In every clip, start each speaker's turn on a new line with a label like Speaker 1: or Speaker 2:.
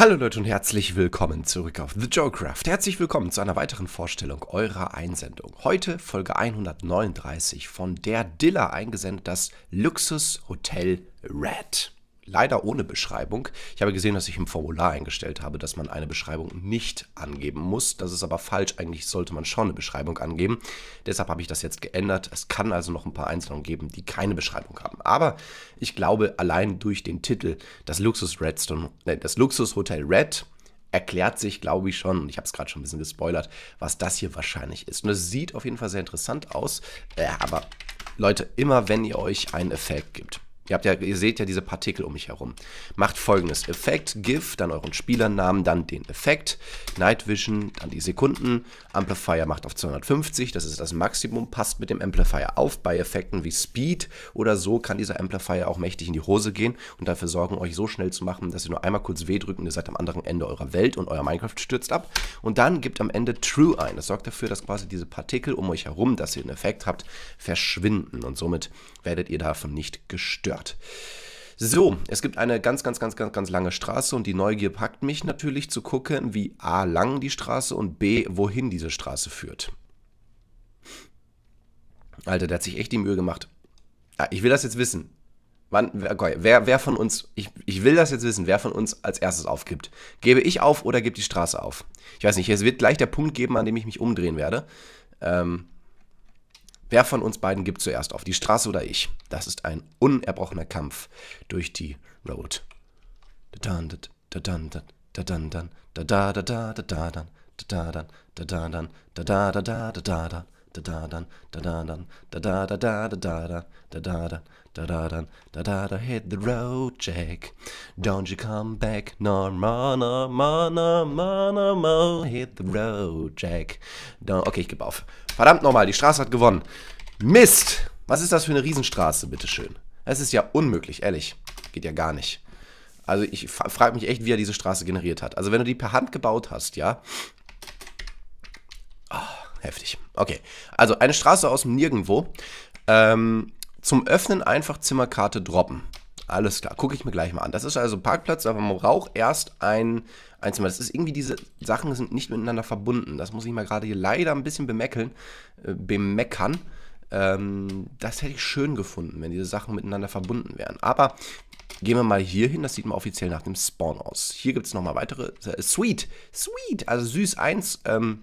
Speaker 1: Hallo Leute und herzlich willkommen zurück auf The Joecraft. Herzlich willkommen zu einer weiteren Vorstellung eurer Einsendung. Heute Folge 139 von der Dilla eingesendet das Luxushotel Red leider ohne Beschreibung. Ich habe gesehen, dass ich im Formular eingestellt habe, dass man eine Beschreibung nicht angeben muss. Das ist aber falsch. Eigentlich sollte man schon eine Beschreibung angeben. Deshalb habe ich das jetzt geändert. Es kann also noch ein paar Einzelungen geben, die keine Beschreibung haben. Aber ich glaube, allein durch den Titel, das Luxus Redstone, äh, das Luxus Hotel Red, erklärt sich, glaube ich, schon, und ich habe es gerade schon ein bisschen gespoilert, was das hier wahrscheinlich ist. Und es sieht auf jeden Fall sehr interessant aus, äh, aber Leute, immer wenn ihr euch einen Effekt gibt, Ihr, habt ja, ihr seht ja diese Partikel um mich herum. Macht folgendes Effekt, GIF, dann euren Spielernamen, dann den Effekt, Night Vision, dann die Sekunden, Amplifier macht auf 250, das ist das Maximum, passt mit dem Amplifier auf. Bei Effekten wie Speed oder so kann dieser Amplifier auch mächtig in die Hose gehen und dafür sorgen, euch so schnell zu machen, dass ihr nur einmal kurz W drückt und ihr seid am anderen Ende eurer Welt und euer Minecraft stürzt ab. Und dann gibt am Ende True ein. Das sorgt dafür, dass quasi diese Partikel um euch herum, dass ihr einen Effekt habt, verschwinden und somit werdet ihr davon nicht gestört. Stadt. So, es gibt eine ganz, ganz, ganz, ganz, ganz lange Straße und die Neugier packt mich natürlich zu gucken, wie A lang die Straße und B, wohin diese Straße führt. Alter, der hat sich echt die Mühe gemacht. Ja, ah, ich will das jetzt wissen. Wann, wer, wer von uns, ich, ich will das jetzt wissen, wer von uns als erstes aufgibt. Gebe ich auf oder gibt die Straße auf? Ich weiß nicht, es wird gleich der Punkt geben, an dem ich mich umdrehen werde. Ähm, Wer von uns beiden gibt zuerst auf, die Straße oder ich? Das ist ein unerbrochener Kampf durch die Road. Da da da da da da da da da da da da da da da da da dann, da da dann, da da da da da da da da da da da da da da da da hit the road, Jack. Don't you come back no more, no more, no more, no more, hit the road, Jack. Okay, ich gebe auf. Verdammt nochmal, die Straße hat gewonnen. Mist! Was ist das für eine Riesenstraße, bitteschön? Es ist ja unmöglich, ehrlich. Geht ja gar nicht. Also ich frage mich echt, wie er diese Straße generiert hat. Also wenn du die per Hand gebaut hast, ja, heftig. Okay, also eine Straße aus dem Nirgendwo. Ähm, zum Öffnen einfach Zimmerkarte droppen. Alles klar, gucke ich mir gleich mal an. Das ist also Parkplatz, aber man braucht erst ein, ein Zimmer. Das ist irgendwie, diese Sachen sind nicht miteinander verbunden. Das muss ich mal gerade hier leider ein bisschen bemeckeln, äh, bemeckern. Ähm, das hätte ich schön gefunden, wenn diese Sachen miteinander verbunden wären. Aber gehen wir mal hier hin, das sieht mal offiziell nach dem Spawn aus. Hier gibt es nochmal weitere. Äh, sweet, sweet, also süß 1. Ähm,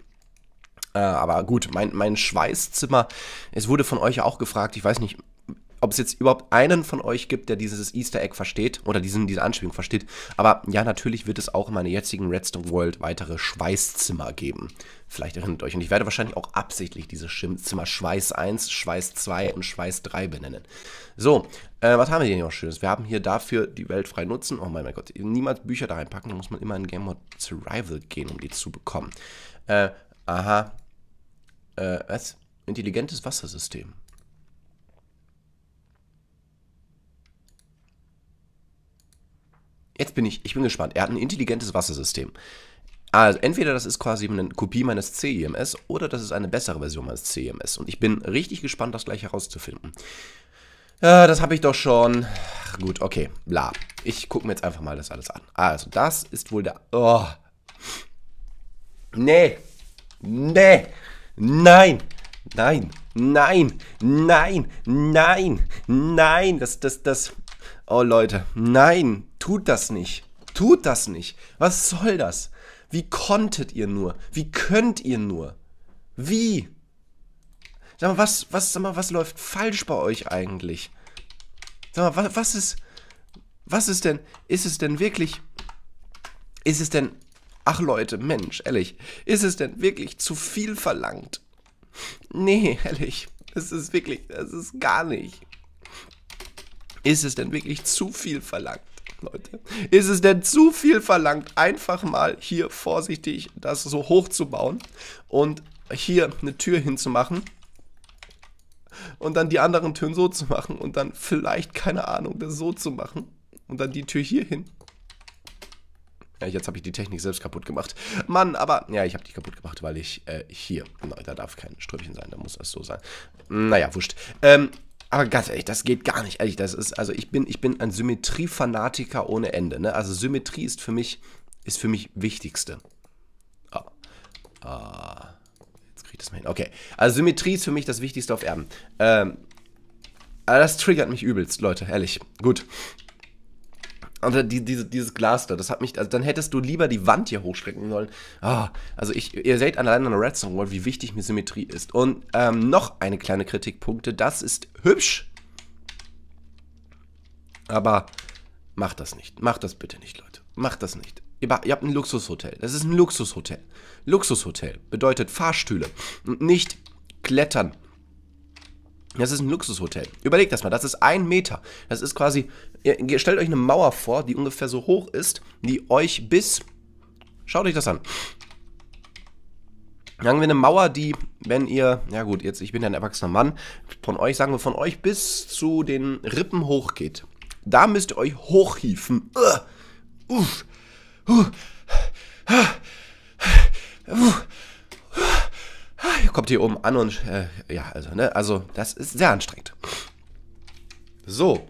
Speaker 1: äh, aber gut, mein, mein Schweißzimmer, es wurde von euch auch gefragt, ich weiß nicht, ob es jetzt überhaupt einen von euch gibt, der dieses Easter Egg versteht oder diesen, diese Anspielung versteht. Aber ja, natürlich wird es auch in meiner jetzigen Redstone World weitere Schweißzimmer geben. Vielleicht erinnert euch. Und ich werde wahrscheinlich auch absichtlich diese Zimmer Schweiß 1, Schweiß 2 und Schweiß 3 benennen. So, äh, was haben wir hier noch Schönes? Wir haben hier dafür die Welt frei nutzen. Oh mein, mein Gott, niemals Bücher da reinpacken. Da muss man immer in Game Mode Survival gehen, um die zu bekommen. Äh, aha, äh, was? Intelligentes Wassersystem. Jetzt bin ich, ich bin gespannt. Er hat ein intelligentes Wassersystem. Also entweder das ist quasi eine Kopie meines CIMS oder das ist eine bessere Version meines CIMS. Und ich bin richtig gespannt, das gleich herauszufinden. Äh, das habe ich doch schon. Ach, gut, okay, bla. Ich gucke mir jetzt einfach mal das alles an. Also, das ist wohl der... Oh. Nee. Nee. Nein, nein, nein, nein, nein, nein, das, das, das. Oh Leute, nein, tut das nicht. Tut das nicht. Was soll das? Wie konntet ihr nur? Wie könnt ihr nur? Wie? Sag mal, was, was, sag mal, was läuft falsch bei euch eigentlich? Sag mal, was, was ist. Was ist denn. Ist es denn wirklich. Ist es denn Ach Leute, Mensch, ehrlich, ist es denn wirklich zu viel verlangt? Nee, ehrlich, es ist wirklich, es ist gar nicht. Ist es denn wirklich zu viel verlangt? Leute. Ist es denn zu viel verlangt, einfach mal hier vorsichtig das so hochzubauen und hier eine Tür hinzumachen und dann die anderen Türen so zu machen und dann vielleicht, keine Ahnung, das so zu machen und dann die Tür hier hin ja, jetzt habe ich die Technik selbst kaputt gemacht. Mann, aber ja, ich habe die kaputt gemacht, weil ich äh, hier. Nein, da darf kein Strömchen sein, da muss das so sein. Naja, wurscht. Ähm, aber ganz ehrlich, das geht gar nicht. Ehrlich, das ist, also ich bin, ich bin ein Symmetriefanatiker ohne Ende. Ne? Also Symmetrie ist für mich, ist für mich Wichtigste. Ah. ah. Jetzt kriege ich das mal hin. Okay. Also Symmetrie ist für mich das Wichtigste auf Erden. Ähm. Aber das triggert mich übelst, Leute, ehrlich. Gut oder die, diese, dieses Glas da, das hat mich, also dann hättest du lieber die Wand hier hochschrecken sollen. Ah, also ich, ihr seht allein an der Red Song Wall, wie wichtig mir Symmetrie ist. Und ähm, noch eine kleine Kritikpunkte, das ist hübsch, aber macht das nicht. Macht das bitte nicht, Leute. Macht das nicht. Ihr, ihr habt ein Luxushotel. Das ist ein Luxushotel. Luxushotel bedeutet Fahrstühle und nicht Klettern das ist ein Luxushotel. Überlegt das mal, das ist ein Meter. Das ist quasi, ihr, stellt euch eine Mauer vor, die ungefähr so hoch ist, die euch bis, schaut euch das an. Sagen wir eine Mauer, die, wenn ihr, ja gut, jetzt, ich bin ja ein erwachsener Mann, von euch, sagen wir von euch bis zu den Rippen hochgeht. Da müsst ihr euch hochhieven. Uff. Uh, uh, uh, kommt hier oben an und äh, ja, also, ne? Also, das ist sehr anstrengend. So.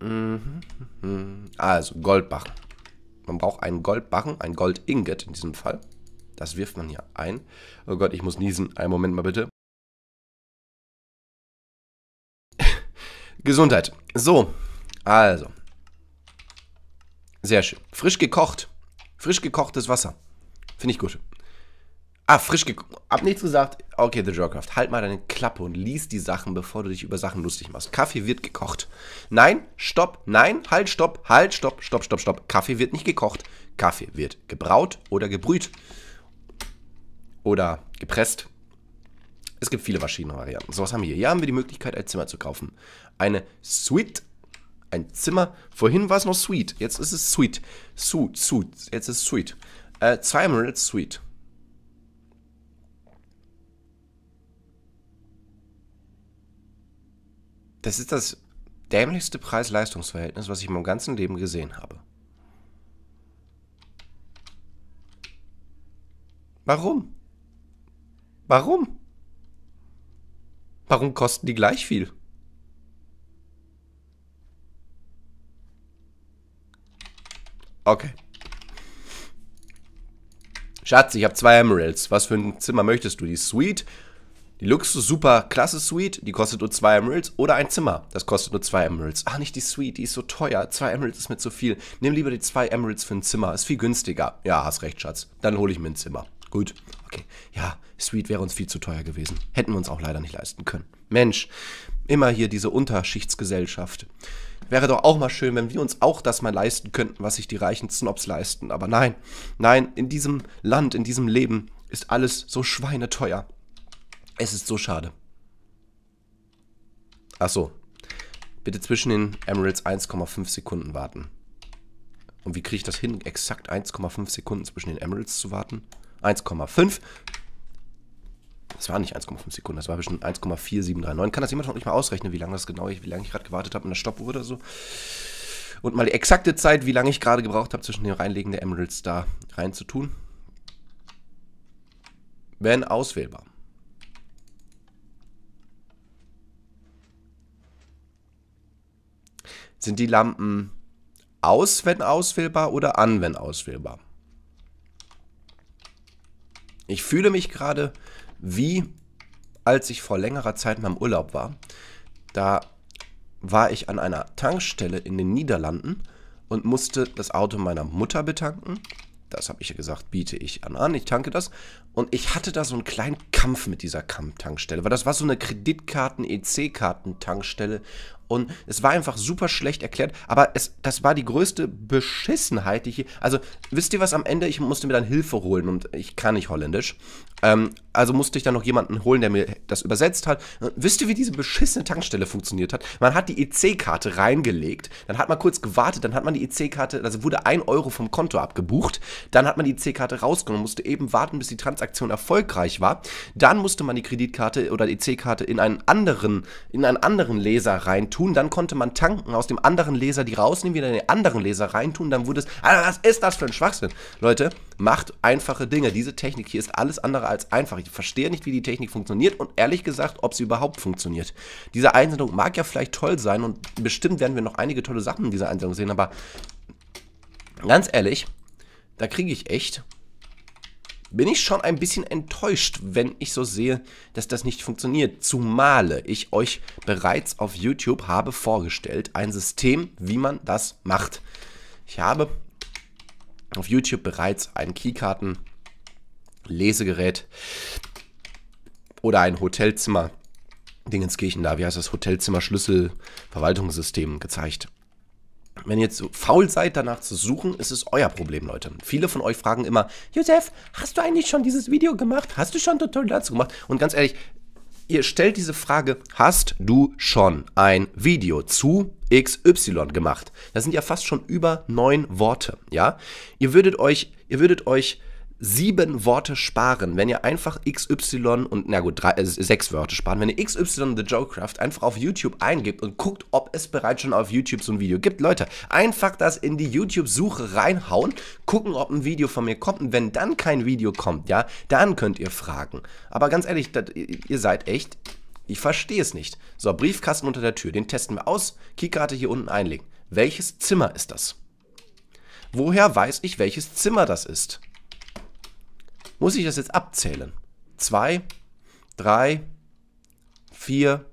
Speaker 1: Mhm, mhm. Also, Goldbarren. Man braucht einen Goldbarren, ein Goldingot in diesem Fall. Das wirft man hier ein. Oh Gott, ich muss niesen. Einen Moment mal bitte. Gesundheit. So, also. Sehr schön. Frisch gekocht. Frisch gekochtes Wasser. Finde ich gut. Ah, frisch geguckt. Hab nichts gesagt. Okay, The Drawcraft, halt mal deine Klappe und lies die Sachen, bevor du dich über Sachen lustig machst. Kaffee wird gekocht. Nein, stopp, nein, halt, stopp, halt, stopp, stopp, stopp, stopp. Kaffee wird nicht gekocht. Kaffee wird gebraut oder gebrüht. Oder gepresst. Es gibt viele verschiedene Varianten. So was haben wir hier. Hier haben wir die Möglichkeit, ein Zimmer zu kaufen. Eine Suite. Ein Zimmer. Vorhin war es noch Suite. Jetzt ist es Suite. Suite, Suite. Jetzt ist es Suite. Äh, Emerald Suite. Das ist das dämlichste Preis-Leistungs-Verhältnis, was ich in meinem ganzen Leben gesehen habe. Warum? Warum? Warum kosten die gleich viel? Okay. Schatz, ich habe zwei Emeralds. Was für ein Zimmer möchtest du? Die Suite die Luxus Super Klasse Suite, die kostet nur zwei Emeralds oder ein Zimmer. Das kostet nur zwei Emeralds. Ach, nicht die Suite, die ist so teuer. Zwei Emeralds ist mir zu viel. Nimm lieber die zwei Emeralds für ein Zimmer, ist viel günstiger. Ja, hast recht, Schatz. Dann hole ich mir ein Zimmer. Gut, okay. Ja, Suite wäre uns viel zu teuer gewesen. Hätten wir uns auch leider nicht leisten können. Mensch, immer hier diese Unterschichtsgesellschaft. Wäre doch auch mal schön, wenn wir uns auch das mal leisten könnten, was sich die reichen Snobs leisten. Aber nein, nein, in diesem Land, in diesem Leben ist alles so schweineteuer. Es ist so schade. Achso. Bitte zwischen den Emeralds 1,5 Sekunden warten. Und wie kriege ich das hin, exakt 1,5 Sekunden zwischen den Emeralds zu warten? 1,5. Das war nicht 1,5 Sekunden, das war bestimmt 1,4739. Kann das jemand noch nicht mal ausrechnen, wie lange das genau, wie lange ich gerade gewartet habe in der Stoppuhr oder so? Und mal die exakte Zeit, wie lange ich gerade gebraucht habe, zwischen dem Reinlegen der Emeralds da reinzutun. Wenn auswählbar. Sind die Lampen aus, wenn auswählbar oder an, wenn auswählbar? Ich fühle mich gerade wie als ich vor längerer Zeit mal im Urlaub war. Da war ich an einer Tankstelle in den Niederlanden und musste das Auto meiner Mutter betanken. Das habe ich ja gesagt, biete ich an an, ich tanke das. Und ich hatte da so einen kleinen Kampf mit dieser Tankstelle, weil das war so eine Kreditkarten-EC-Karten-Tankstelle und es war einfach super schlecht erklärt, aber es, das war die größte Beschissenheit, die ich hier, also wisst ihr was am Ende, ich musste mir dann Hilfe holen und ich kann nicht holländisch, ähm, also musste ich dann noch jemanden holen, der mir das übersetzt hat. Und wisst ihr, wie diese beschissene Tankstelle funktioniert hat? Man hat die EC-Karte reingelegt, dann hat man kurz gewartet, dann hat man die EC-Karte, also wurde ein Euro vom Konto abgebucht, dann hat man die EC-Karte rausgenommen, musste eben warten, bis die Transaktion erfolgreich war, dann musste man die Kreditkarte oder die EC-Karte in einen anderen, in einen anderen Laser reintun, tun, dann konnte man tanken, aus dem anderen Laser die rausnehmen, wieder in den anderen Laser reintun, dann wurde es, Alter, ah, was ist das für ein Schwachsinn? Leute, macht einfache Dinge. Diese Technik hier ist alles andere als einfach. Ich verstehe nicht, wie die Technik funktioniert und ehrlich gesagt, ob sie überhaupt funktioniert. Diese Einsendung mag ja vielleicht toll sein und bestimmt werden wir noch einige tolle Sachen in dieser Einsendung sehen, aber ganz ehrlich, da kriege ich echt bin ich schon ein bisschen enttäuscht, wenn ich so sehe, dass das nicht funktioniert. Zumal ich euch bereits auf YouTube habe vorgestellt ein System, wie man das macht. Ich habe auf YouTube bereits ein Keykarten Lesegerät oder ein Hotelzimmer Dingenskirchen da, wie heißt das Hotelzimmer Schlüssel Verwaltungssystem gezeigt. Wenn ihr jetzt so faul seid, danach zu suchen, ist es euer Problem, Leute. Viele von euch fragen immer, Josef, hast du eigentlich schon dieses Video gemacht? Hast du schon ein Tutorial dazu gemacht? Und ganz ehrlich, ihr stellt diese Frage, hast du schon ein Video zu XY gemacht? Das sind ja fast schon über neun Worte, ja? Ihr würdet euch, ihr würdet euch sieben Worte sparen, wenn ihr einfach XY und, na gut, drei, äh, sechs Worte sparen, wenn ihr XY The Joecraft einfach auf YouTube eingibt und guckt, ob es bereits schon auf YouTube so ein Video gibt. Leute, einfach das in die YouTube-Suche reinhauen, gucken, ob ein Video von mir kommt und wenn dann kein Video kommt, ja, dann könnt ihr fragen. Aber ganz ehrlich, dat, ihr seid echt, ich verstehe es nicht. So, Briefkasten unter der Tür, den testen wir aus, Keykarte hier unten einlegen. Welches Zimmer ist das? Woher weiß ich, welches Zimmer das ist? muss ich das jetzt abzählen. 2, 3, 4,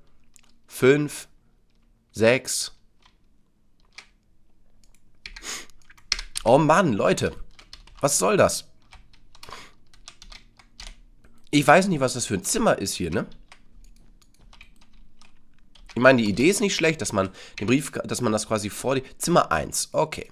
Speaker 1: 5, 6. Oh Mann, Leute, was soll das? Ich weiß nicht, was das für ein Zimmer ist hier, ne? Ich meine, die Idee ist nicht schlecht, dass man den Brief, dass man das quasi vor die Zimmer 1. Okay.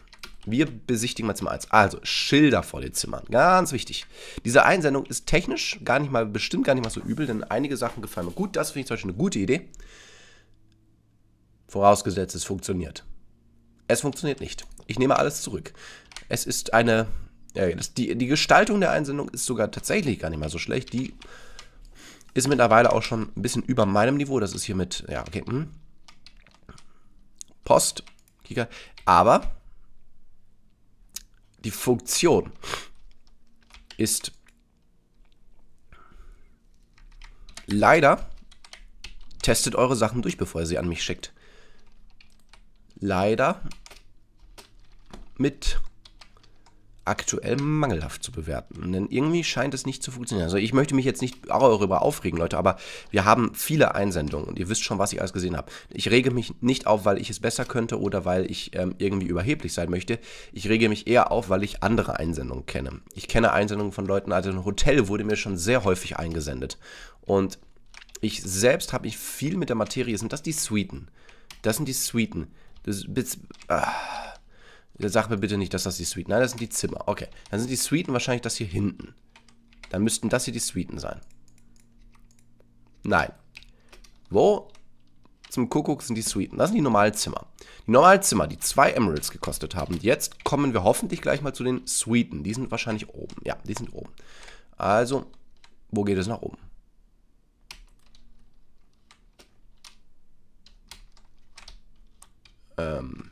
Speaker 1: Wir besichtigen mal Zimmer 1. Also Schilder vor den Zimmern. Ganz wichtig. Diese Einsendung ist technisch gar nicht mal, bestimmt gar nicht mal so übel, denn einige Sachen gefallen mir gut. Das finde ich zum Beispiel eine gute Idee. Vorausgesetzt, es funktioniert. Es funktioniert nicht. Ich nehme alles zurück. Es ist eine. Ja, das, die, die Gestaltung der Einsendung ist sogar tatsächlich gar nicht mal so schlecht. Die ist mittlerweile auch schon ein bisschen über meinem Niveau. Das ist hier mit. Ja, okay. Hm. Post. Aber die Funktion ist leider testet eure Sachen durch, bevor ihr sie an mich schickt. Leider mit aktuell mangelhaft zu bewerten. Denn irgendwie scheint es nicht zu funktionieren. Also ich möchte mich jetzt nicht darüber aufregen, Leute, aber wir haben viele Einsendungen und ihr wisst schon, was ich alles gesehen habe. Ich rege mich nicht auf, weil ich es besser könnte oder weil ich ähm, irgendwie überheblich sein möchte. Ich rege mich eher auf, weil ich andere Einsendungen kenne. Ich kenne Einsendungen von Leuten, also ein Hotel wurde mir schon sehr häufig eingesendet. Und ich selbst habe mich viel mit der Materie, sind das die Suiten? Das sind die Suiten. Das, bis, ah äh, sag mir bitte nicht, dass das die Suiten. Nein, das sind die Zimmer. Okay. Dann sind die Suiten wahrscheinlich das hier hinten. Dann müssten das hier die Suiten sein. Nein. Wo zum Kuckuck sind die Suiten? Das sind die Normalzimmer. Die Normalzimmer, die zwei Emeralds gekostet haben. Jetzt kommen wir hoffentlich gleich mal zu den Suiten. Die sind wahrscheinlich oben. Ja, die sind oben. Also, wo geht es nach oben? Ähm.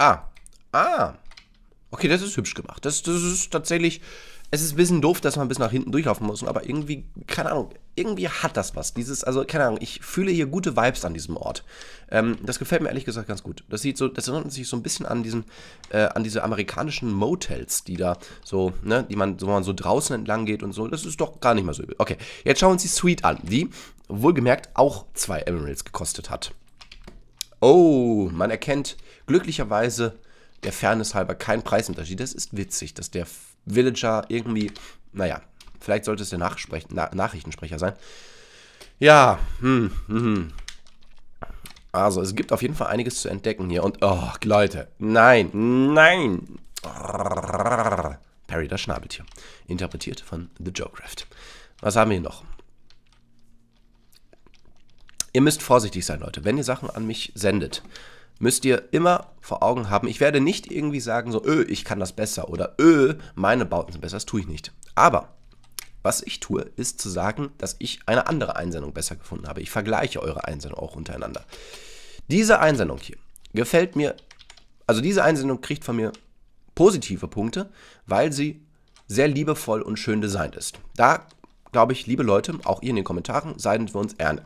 Speaker 1: Ah. Ah. Okay, das ist hübsch gemacht. Das, das ist tatsächlich. Es ist ein bisschen doof, dass man bis nach hinten durchlaufen muss, aber irgendwie, keine Ahnung, irgendwie hat das was. Dieses, also, keine Ahnung, ich fühle hier gute Vibes an diesem Ort. Ähm, das gefällt mir ehrlich gesagt ganz gut. Das sieht so, das erinnert sich so ein bisschen an diesen, äh, an diese amerikanischen Motels, die da so, ne, die man, wo man so draußen entlang geht und so. Das ist doch gar nicht mal so übel. Okay, jetzt schauen wir uns die Suite an, die wohlgemerkt auch zwei Emeralds gekostet hat. Oh, man erkennt Glücklicherweise der Fairness halber kein Preisunterschied. Das ist witzig, dass der Villager irgendwie, naja, vielleicht sollte es der Nachsprech Na Nachrichtensprecher sein. Ja, hm, hm. Also, es gibt auf jeden Fall einiges zu entdecken hier. Und, oh, Leute, nein, nein. Perry, das Schnabeltier. Interpretiert von The Joecraft. Was haben wir hier noch? Ihr müsst vorsichtig sein, Leute. Wenn ihr Sachen an mich sendet, müsst ihr immer vor Augen haben. Ich werde nicht irgendwie sagen, so, öh, ich kann das besser oder öh, meine Bauten sind besser. Das tue ich nicht. Aber was ich tue, ist zu sagen, dass ich eine andere Einsendung besser gefunden habe. Ich vergleiche eure Einsendung auch untereinander. Diese Einsendung hier gefällt mir, also diese Einsendung kriegt von mir positive Punkte, weil sie sehr liebevoll und schön designt ist. Da glaube ich, liebe Leute, auch ihr in den Kommentaren, seien wir uns äh,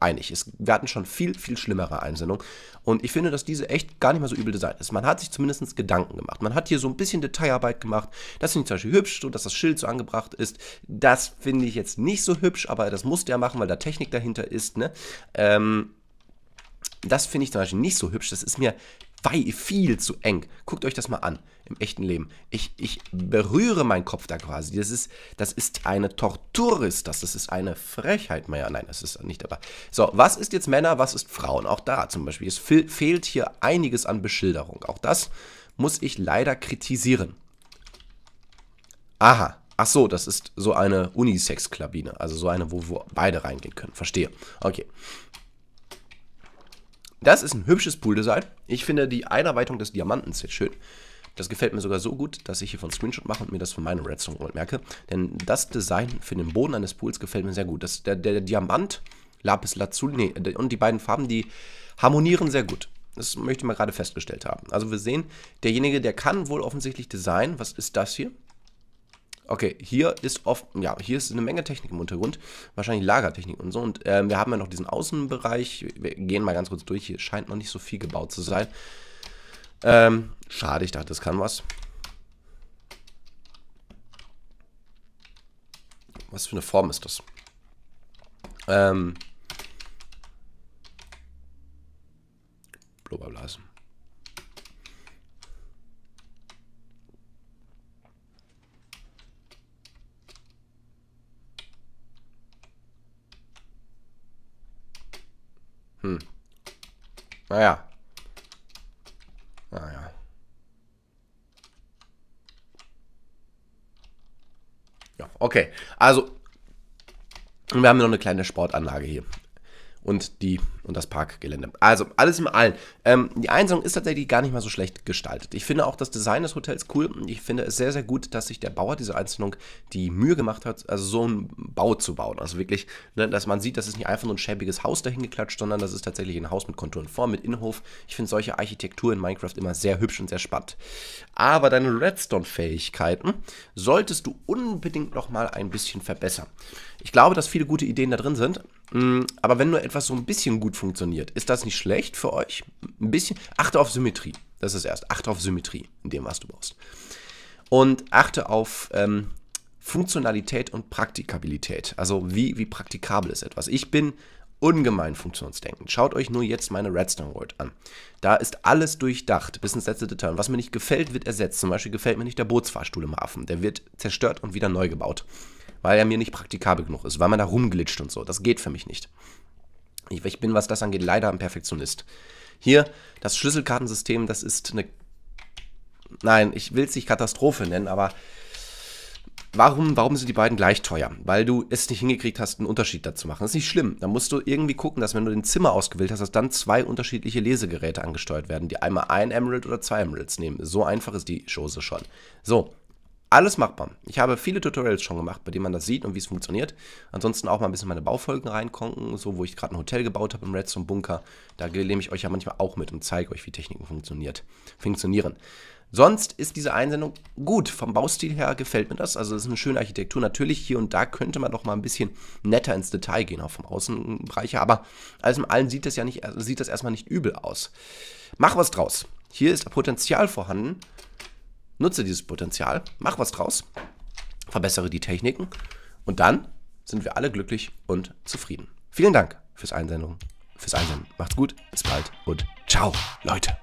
Speaker 1: einig. Es, wir hatten schon viel, viel schlimmere Einsendungen. Und ich finde, dass diese echt gar nicht mal so übel designt ist. Man hat sich zumindest Gedanken gemacht. Man hat hier so ein bisschen Detailarbeit gemacht. Das finde ich zum Beispiel hübsch, so dass das Schild so angebracht ist. Das finde ich jetzt nicht so hübsch, aber das musste er machen, weil da Technik dahinter ist. Ne? Ähm, das finde ich zum Beispiel nicht so hübsch. Das ist mir viel zu eng. Guckt euch das mal an im echten Leben. Ich, ich berühre meinen Kopf da quasi. Das ist, das ist eine Tortur, ist das. Das ist eine Frechheit. Naja, nein, das ist nicht dabei. So, was ist jetzt Männer, was ist Frauen? Auch da zum Beispiel. Es fe fehlt hier einiges an Beschilderung. Auch das muss ich leider kritisieren. Aha. Ach so, das ist so eine Unisex-Klabine. Also so eine, wo, wo beide reingehen können. Verstehe. Okay. Das ist ein hübsches pool Pooldesign. Ich finde die Einarbeitung des Diamanten sehr schön. Das gefällt mir sogar so gut, dass ich hier von Screenshot mache und mir das von meinem Redstone World merke. Denn das Design für den Boden eines Pools gefällt mir sehr gut. Das, der, der Diamant, Lapis Lazuli, nee, und die beiden Farben, die harmonieren sehr gut. Das möchte ich mal gerade festgestellt haben. Also wir sehen, derjenige, der kann wohl offensichtlich Design. Was ist das hier? Okay, hier ist oft, ja, hier ist eine Menge Technik im Untergrund, wahrscheinlich Lagertechnik und so. Und ähm, wir haben ja noch diesen Außenbereich. Wir gehen mal ganz kurz durch. Hier scheint noch nicht so viel gebaut zu sein. Ähm, Schade, ich dachte, das kann was. Was für eine Form ist das? Ähm. Blubberblasen. Hm. Naja. Okay, also wir haben noch eine kleine Sportanlage hier und, die, und das Parkgelände. Also alles im Allen. Ähm, die Einsung ist tatsächlich gar nicht mal so schlecht gestaltet. Ich finde auch das Design des Hotels cool. Ich finde es sehr, sehr gut, dass sich der Bauer dieser Einzelung die Mühe gemacht hat, also so einen Bau zu bauen. Also wirklich, ne, dass man sieht, das ist nicht einfach nur ein schäbiges Haus dahin geklatscht, sondern das ist tatsächlich ein Haus mit Konturen vor, mit Innenhof. Ich finde solche Architektur in Minecraft immer sehr hübsch und sehr spannend. Aber deine Redstone-Fähigkeiten solltest du unbedingt nochmal ein bisschen verbessern. Ich glaube, dass viele gute Ideen da drin sind Mm, aber wenn nur etwas so ein bisschen gut funktioniert, ist das nicht schlecht für euch? Ein bisschen. Achte auf Symmetrie. Das ist erst. Achte auf Symmetrie in dem, was du baust. Und achte auf ähm, Funktionalität und Praktikabilität. Also wie, wie praktikabel ist etwas. Ich bin ungemein funktionsdenkend. Schaut euch nur jetzt meine Redstone World an. Da ist alles durchdacht, bis ins letzte Detail. was mir nicht gefällt, wird ersetzt. Zum Beispiel gefällt mir nicht der Bootsfahrstuhl im Hafen. Der wird zerstört und wieder neu gebaut weil er mir nicht praktikabel genug ist, weil man da rumglitscht und so. Das geht für mich nicht. Ich, ich bin, was das angeht, leider ein Perfektionist. Hier, das Schlüsselkartensystem, das ist eine. Nein, ich will es nicht Katastrophe nennen, aber warum, warum sind die beiden gleich teuer? Weil du es nicht hingekriegt hast, einen Unterschied dazu machen. Das ist nicht schlimm. Da musst du irgendwie gucken, dass wenn du den Zimmer ausgewählt hast, dass dann zwei unterschiedliche Lesegeräte angesteuert werden, die einmal ein Emerald oder zwei Emeralds nehmen. So einfach ist die Chose schon. So, alles machbar. Ich habe viele Tutorials schon gemacht, bei denen man das sieht und wie es funktioniert. Ansonsten auch mal ein bisschen meine Baufolgen reinkonken, so wo ich gerade ein Hotel gebaut habe im Redstone Bunker. Da nehme ich euch ja manchmal auch mit und zeige euch, wie Techniken funktioniert, funktionieren. Sonst ist diese Einsendung gut. Vom Baustil her gefällt mir das. Also es ist eine schöne Architektur. Natürlich hier und da könnte man doch mal ein bisschen netter ins Detail gehen, auch vom Außenbereich. Aber alles in allem sieht das ja nicht, sieht das erstmal nicht übel aus. Mach was draus. Hier ist Potenzial vorhanden nutze dieses Potenzial, mach was draus, verbessere die Techniken und dann sind wir alle glücklich und zufrieden. Vielen Dank fürs Einsendung, fürs Einsenden. Macht's gut, bis bald und ciao, Leute.